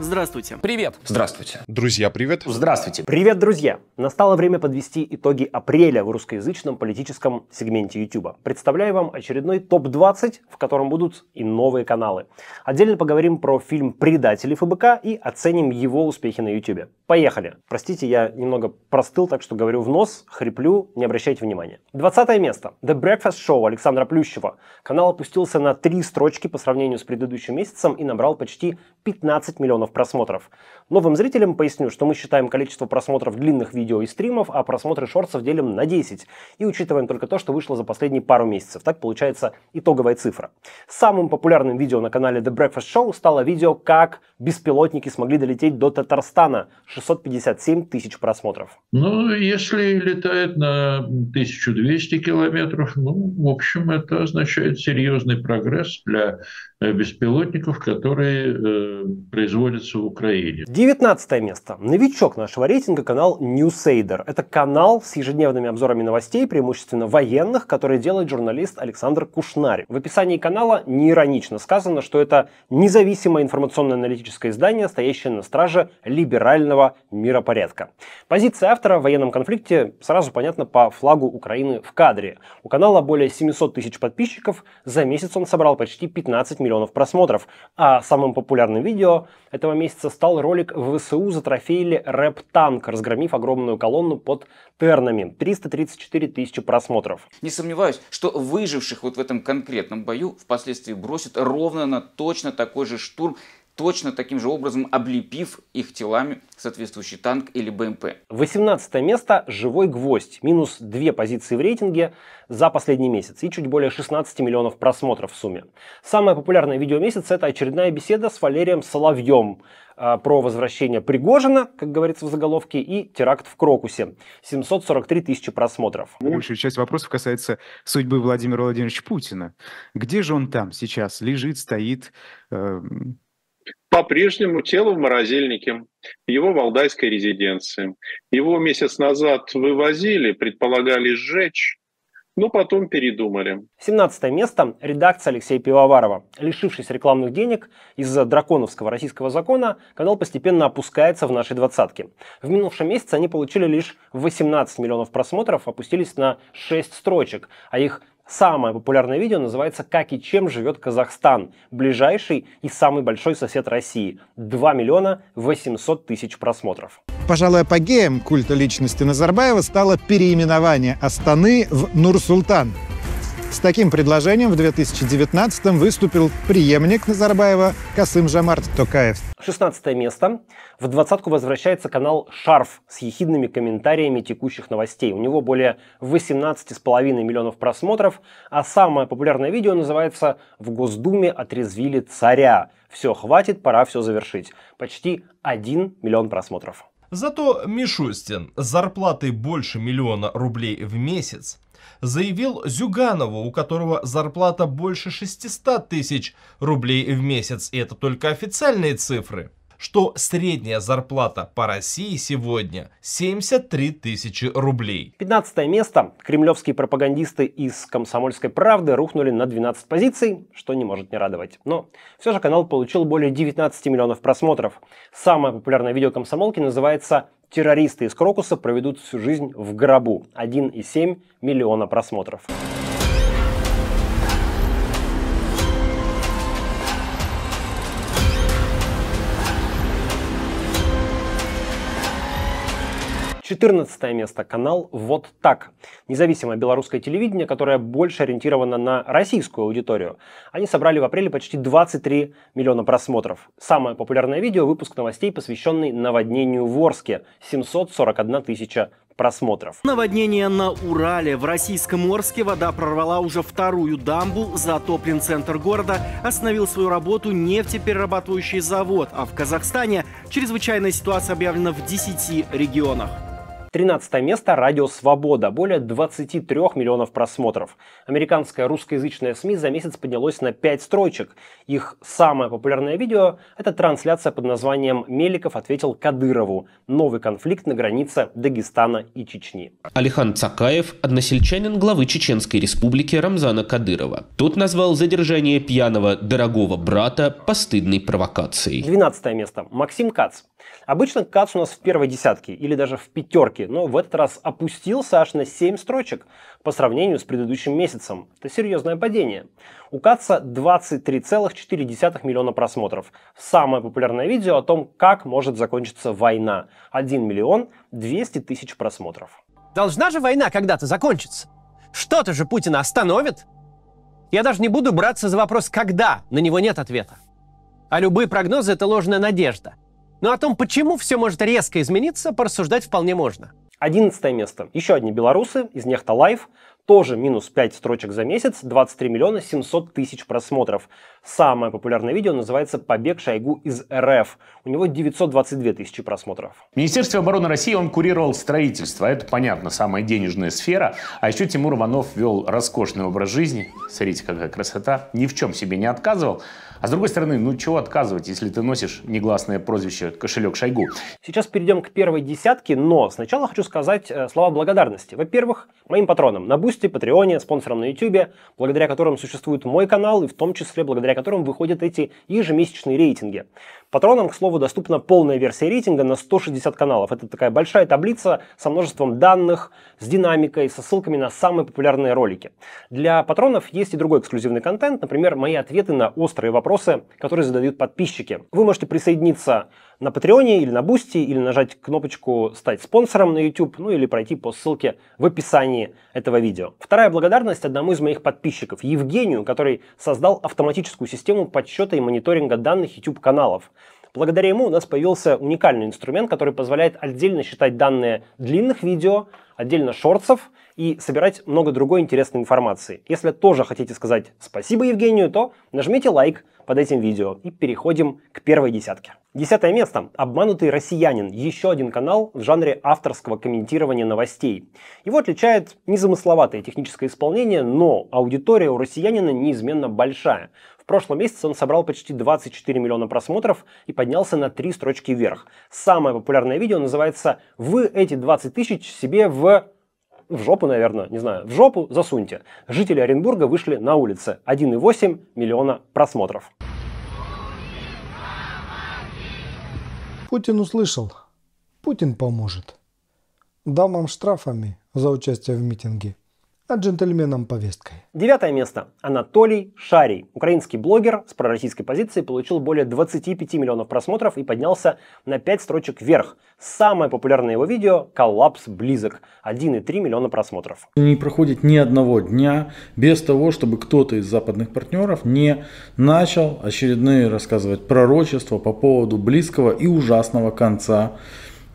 Здравствуйте. Привет. Здравствуйте. Друзья, привет. Здравствуйте. Привет, друзья. Настало время подвести итоги апреля в русскоязычном политическом сегменте YouTube. Представляю вам очередной топ-20, в котором будут и новые каналы. Отдельно поговорим про фильм «Предатели ФБК» и оценим его успехи на YouTube. Поехали. Простите, я немного простыл, так что говорю в нос, хриплю, не обращайте внимания. 20 место. The Breakfast Show Александра Плющева. Канал опустился на три строчки по сравнению с предыдущим месяцем и набрал почти 15 миллионов миллионов просмотров. Новым зрителям поясню, что мы считаем количество просмотров длинных видео и стримов, а просмотры шортсов делим на 10 и учитываем только то, что вышло за последние пару месяцев. Так получается итоговая цифра. Самым популярным видео на канале The Breakfast Show стало видео «Как беспилотники смогли долететь до Татарстана» 657 тысяч просмотров. Ну, если летает на 1200 километров, ну, в общем, это означает серьезный прогресс для Э, беспилотников, которые э, производятся в Украине. Девятнадцатое место. Новичок нашего рейтинга канал Newsader. Это канал с ежедневными обзорами новостей, преимущественно военных, который делает журналист Александр Кушнарь. В описании канала неиронично сказано, что это независимое информационно-аналитическое издание, стоящее на страже либерального миропорядка. Позиция автора в военном конфликте сразу понятна по флагу Украины в кадре. У канала более 700 тысяч подписчиков, за месяц он собрал почти 15 миллионов миллионов просмотров, а самым популярным видео этого месяца стал ролик ВСУ за затрофеили рэп-танк, разгромив огромную колонну под Тернами. 334 тысячи просмотров. Не сомневаюсь, что выживших вот в этом конкретном бою впоследствии бросят ровно на точно такой же штурм точно таким же образом облепив их телами соответствующий танк или БМП. 18 место – «Живой гвоздь». Минус две позиции в рейтинге за последний месяц и чуть более 16 миллионов просмотров в сумме. Самое популярное видео месяца – это очередная беседа с Валерием Соловьем э, про возвращение Пригожина, как говорится в заголовке, и теракт в Крокусе. 743 тысячи просмотров. Большая часть вопросов касается судьбы Владимира Владимировича Путина. Где же он там сейчас лежит, стоит, э по-прежнему тело в морозильнике, его в Алдайской резиденции. Его месяц назад вывозили, предполагали сжечь, но потом передумали. 17 место. Редакция Алексея Пивоварова. Лишившись рекламных денег из-за драконовского российского закона, канал постепенно опускается в нашей двадцатке. В минувшем месяце они получили лишь 18 миллионов просмотров, опустились на 6 строчек, а их Самое популярное видео называется «Как и чем живет Казахстан», ближайший и самый большой сосед России. 2 миллиона 800 тысяч просмотров. Пожалуй, апогеем культа личности Назарбаева стало переименование Астаны в Нур-Султан. С таким предложением в 2019-м выступил преемник Назарбаева Касым Жамарт Токаев. 16 место. В двадцатку возвращается канал «Шарф» с ехидными комментариями текущих новостей. У него более 18,5 миллионов просмотров, а самое популярное видео называется «В Госдуме отрезвили царя». Все, хватит, пора все завершить. Почти 1 миллион просмотров. Зато Мишустин с зарплатой больше миллиона рублей в месяц заявил Зюганову, у которого зарплата больше 600 тысяч рублей в месяц, и это только официальные цифры, что средняя зарплата по России сегодня 73 тысячи рублей. 15 место. Кремлевские пропагандисты из «Комсомольской правды» рухнули на 12 позиций, что не может не радовать. Но все же канал получил более 19 миллионов просмотров. Самое популярное видео комсомолки называется Террористы из Крокуса проведут всю жизнь в гробу. 1,7 миллиона просмотров. 14 место. Канал «Вот так». Независимое белорусское телевидение, которое больше ориентировано на российскую аудиторию. Они собрали в апреле почти 23 миллиона просмотров. Самое популярное видео – выпуск новостей, посвященный наводнению в Орске. 741 тысяча просмотров. Наводнение на Урале. В российском Орске вода прорвала уже вторую дамбу, затоплен центр города, остановил свою работу нефтеперерабатывающий завод, а в Казахстане чрезвычайная ситуация объявлена в 10 регионах. 13 место – радио «Свобода», более 23 миллионов просмотров. Американское русскоязычное СМИ за месяц поднялось на 5 строчек. Их самое популярное видео – это трансляция под названием «Меликов ответил Кадырову. Новый конфликт на границе Дагестана и Чечни». Алихан Цакаев – односельчанин главы Чеченской республики Рамзана Кадырова. Тот назвал задержание пьяного дорогого брата постыдной провокацией. 12 место. Максим Кац. Обычно Кац у нас в первой десятке или даже в пятерке, но в этот раз опустился аж на 7 строчек по сравнению с предыдущим месяцем. Это серьезное падение. У Каца 23,4 миллиона просмотров. Самое популярное видео о том, как может закончиться война. 1 миллион 200 тысяч просмотров. Должна же война когда-то закончиться. Что-то же Путина остановит. Я даже не буду браться за вопрос «когда», на него нет ответа. А любые прогнозы — это ложная надежда — но ну, о том, почему все может резко измениться, порассуждать вполне можно. Одиннадцатое место. Еще одни белорусы из Нехта Лайф. Тоже минус 5 строчек за месяц, 23 миллиона 700 тысяч просмотров. Самое популярное видео называется «Побег Шойгу из РФ». У него 922 тысячи просмотров. В Министерстве обороны России он курировал строительство. Это, понятно, самая денежная сфера. А еще Тимур Иванов вел роскошный образ жизни. Смотрите, какая красота. Ни в чем себе не отказывал. А с другой стороны, ну чего отказывать, если ты носишь негласное прозвище «кошелек Шойгу». Сейчас перейдем к первой десятке, но сначала хочу сказать э, слова благодарности. Во-первых, моим патронам на Бусти, Патреоне, спонсорам на Ютубе, благодаря которым существует мой канал и в том числе благодаря которым выходят эти ежемесячные рейтинги. Патронам, к слову, доступна полная версия рейтинга на 160 каналов. Это такая большая таблица со множеством данных, с динамикой, со ссылками на самые популярные ролики. Для патронов есть и другой эксклюзивный контент, например, мои ответы на острые вопросы, которые задают подписчики. Вы можете присоединиться на Патреоне или на Бусти, или нажать кнопочку «Стать спонсором» на YouTube, ну или пройти по ссылке в описании этого видео. Вторая благодарность одному из моих подписчиков, Евгению, который создал автоматическую систему подсчета и мониторинга данных YouTube-каналов. Благодаря ему у нас появился уникальный инструмент, который позволяет отдельно считать данные длинных видео, отдельно шорцев и собирать много другой интересной информации. Если тоже хотите сказать спасибо Евгению, то нажмите лайк под этим видео и переходим к первой десятке. Десятое место. «Обманутый россиянин» — еще один канал в жанре авторского комментирования новостей. Его отличает незамысловатое техническое исполнение, но аудитория у россиянина неизменно большая прошлом месяце он собрал почти 24 миллиона просмотров и поднялся на три строчки вверх. Самое популярное видео называется «Вы эти 20 тысяч себе в...» в жопу, наверное, не знаю, в жопу засуньте. Жители Оренбурга вышли на улицы. 1,8 миллиона просмотров. Путин услышал. Путин поможет. Дамам штрафами за участие в митинге а джентльменам повесткой. Девятое место. Анатолий Шарий. Украинский блогер с пророссийской позицией, получил более 25 миллионов просмотров и поднялся на 5 строчек вверх. Самое популярное его видео – «Коллапс близок». 1,3 миллиона просмотров. Не проходит ни одного дня без того, чтобы кто-то из западных партнеров не начал очередные рассказывать пророчества по поводу близкого и ужасного конца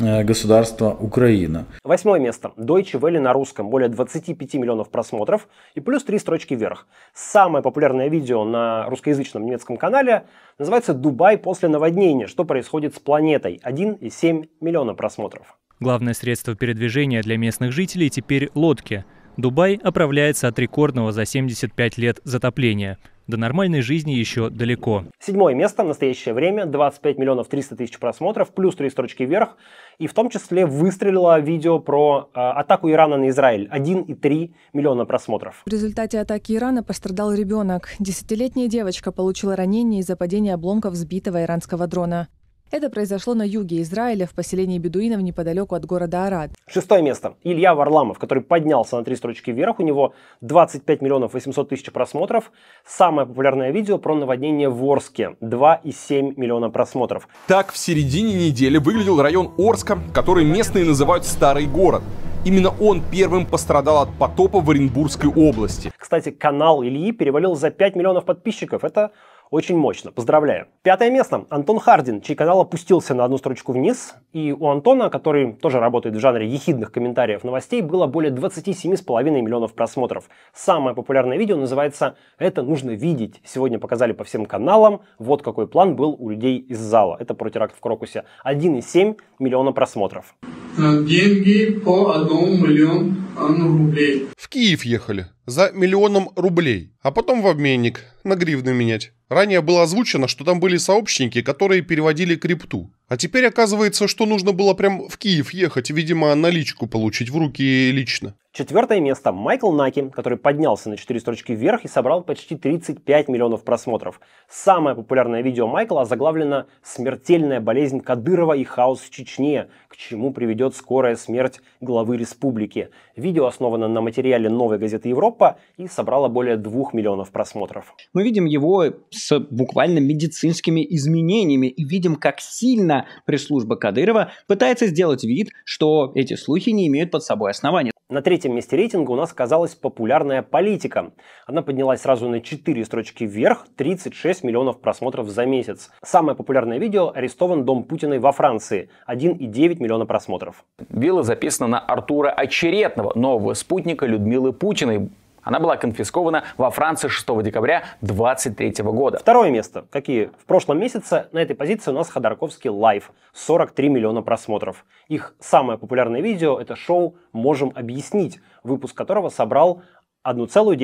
Э, государства Украина. Восьмое место. Deutsche Welle на русском. Более 25 миллионов просмотров и плюс три строчки вверх. Самое популярное видео на русскоязычном немецком канале называется «Дубай после наводнения. Что происходит с планетой?» 1,7 миллиона просмотров. Главное средство передвижения для местных жителей теперь лодки. Дубай оправляется от рекордного за 75 лет затопления – до нормальной жизни еще далеко. Седьмое место в настоящее время, 25 миллионов 300 тысяч просмотров, плюс три строчки вверх. И в том числе выстрелило видео про э, атаку Ирана на Израиль. 1,3 миллиона просмотров. В результате атаки Ирана пострадал ребенок. Десятилетняя девочка получила ранение из-за падения обломков сбитого иранского дрона. Это произошло на юге Израиля, в поселении бедуинов неподалеку от города Арад. Шестое место. Илья Варламов, который поднялся на три строчки вверх. У него 25 миллионов 800 тысяч просмотров. Самое популярное видео про наводнение в Орске. 2,7 миллиона просмотров. Так в середине недели выглядел район Орска, который местные называют «старый город». Именно он первым пострадал от потопа в Оренбургской области. Кстати, канал Ильи перевалил за 5 миллионов подписчиков. Это очень мощно. Поздравляю. Пятое место. Антон Хардин, чей канал опустился на одну строчку вниз. И у Антона, который тоже работает в жанре ехидных комментариев новостей, было более 27,5 миллионов просмотров. Самое популярное видео называется «Это нужно видеть». Сегодня показали по всем каналам. Вот какой план был у людей из зала. Это про теракт в Крокусе. 1,7 миллиона просмотров. Э, деньги по 1 миллион а, ну, рублей. В Киев ехали за миллионом рублей, а потом в обменник на гривны менять. Ранее было озвучено, что там были сообщники, которые переводили крипту. А теперь оказывается, что нужно было прям в Киев ехать, видимо, наличку получить в руки лично. Четвертое место. Майкл Наки, который поднялся на 4 строчки вверх и собрал почти 35 миллионов просмотров. Самое популярное видео Майкла заглавлено «Смертельная болезнь Кадырова и хаос в Чечне. К чему приведет скорая смерть главы республики». Видео основано на материале новой газеты «Европа» и собрало более двух миллионов просмотров. Мы видим его с буквально медицинскими изменениями и видим, как сильно пресс-служба Кадырова пытается сделать вид, что эти слухи не имеют под собой основания. На третьем месте рейтинга у нас оказалась популярная политика. Она поднялась сразу на 4 строчки вверх, 36 миллионов просмотров за месяц. Самое популярное видео «Арестован дом Путина во Франции» 1,9 миллиона просмотров. Дело записана на Артура Очеретного, нового спутника Людмилы Путиной. Она была конфискована во Франции 6 декабря 2023 года. Второе место. Какие? В прошлом месяце на этой позиции у нас Ходорковский лайф. 43 миллиона просмотров. Их самое популярное видео – это шоу «Можем объяснить», выпуск которого собрал 1,9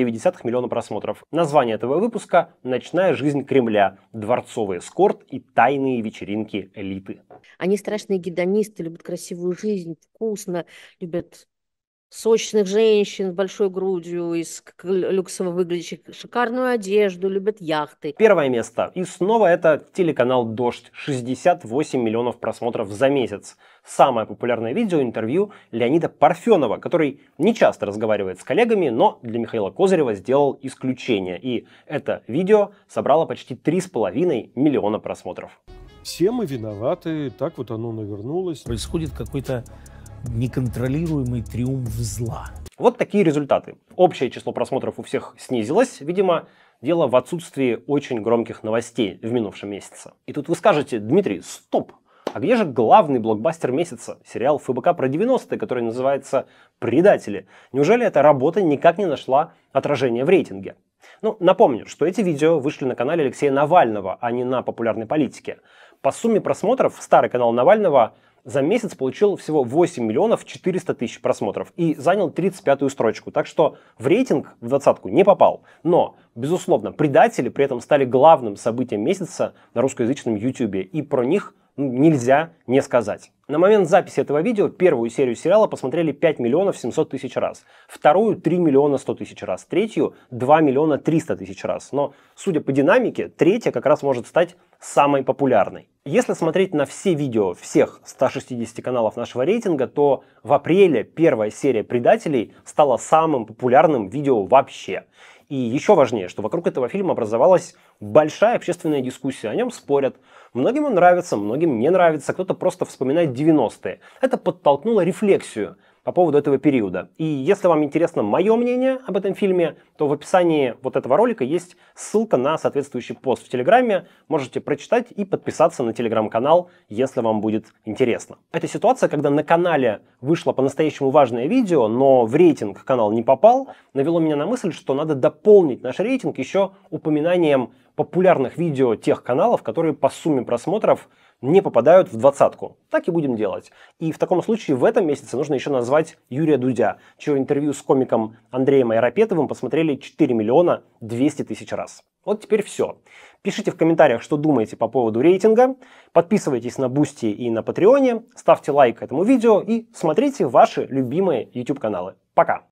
миллиона просмотров. Название этого выпуска «Ночная жизнь Кремля. Дворцовый эскорт и тайные вечеринки элиты». Они страшные гедонисты, любят красивую жизнь, вкусно, любят сочных женщин с большой грудью, из люксово выглядящих шикарную одежду, любят яхты. Первое место. И снова это телеканал «Дождь». 68 миллионов просмотров за месяц. Самое популярное видео интервью Леонида Парфенова, который не часто разговаривает с коллегами, но для Михаила Козырева сделал исключение. И это видео собрало почти 3,5 миллиона просмотров. Все мы виноваты, так вот оно навернулось. Происходит какой-то неконтролируемый триумф зла. Вот такие результаты. Общее число просмотров у всех снизилось, видимо, дело в отсутствии очень громких новостей в минувшем месяце. И тут вы скажете, Дмитрий, стоп, а где же главный блокбастер месяца? Сериал ФБК про 90-е, который называется «Предатели». Неужели эта работа никак не нашла отражения в рейтинге? Ну, напомню, что эти видео вышли на канале Алексея Навального, а не на популярной политике. По сумме просмотров старый канал Навального за месяц получил всего 8 миллионов 400 тысяч просмотров и занял 35-ю строчку, так что в рейтинг в двадцатку не попал. Но, безусловно, предатели при этом стали главным событием месяца на русскоязычном YouTube, и про них – нельзя не сказать. На момент записи этого видео первую серию сериала посмотрели 5 миллионов 700 тысяч раз, вторую 3 миллиона 100 тысяч раз, третью 2 миллиона 300 тысяч раз. Но, судя по динамике, третья как раз может стать самой популярной. Если смотреть на все видео всех 160 каналов нашего рейтинга, то в апреле первая серия «Предателей» стала самым популярным видео вообще. И еще важнее, что вокруг этого фильма образовалась большая общественная дискуссия, о нем спорят. Многим он нравится, многим не нравится, кто-то просто вспоминает 90-е. Это подтолкнуло рефлексию – по поводу этого периода. И если вам интересно мое мнение об этом фильме, то в описании вот этого ролика есть ссылка на соответствующий пост в Телеграме. Можете прочитать и подписаться на Телеграм-канал, если вам будет интересно. Это ситуация, когда на канале вышло по-настоящему важное видео, но в рейтинг канал не попал, навело меня на мысль, что надо дополнить наш рейтинг еще упоминанием популярных видео тех каналов, которые по сумме просмотров – не попадают в двадцатку. Так и будем делать. И в таком случае в этом месяце нужно еще назвать Юрия Дудя, чье интервью с комиком Андреем Айропетовым посмотрели 4 миллиона 200 тысяч раз. Вот теперь все. Пишите в комментариях, что думаете по поводу рейтинга, подписывайтесь на Бусти и на Патреоне, ставьте лайк этому видео и смотрите ваши любимые YouTube каналы. Пока!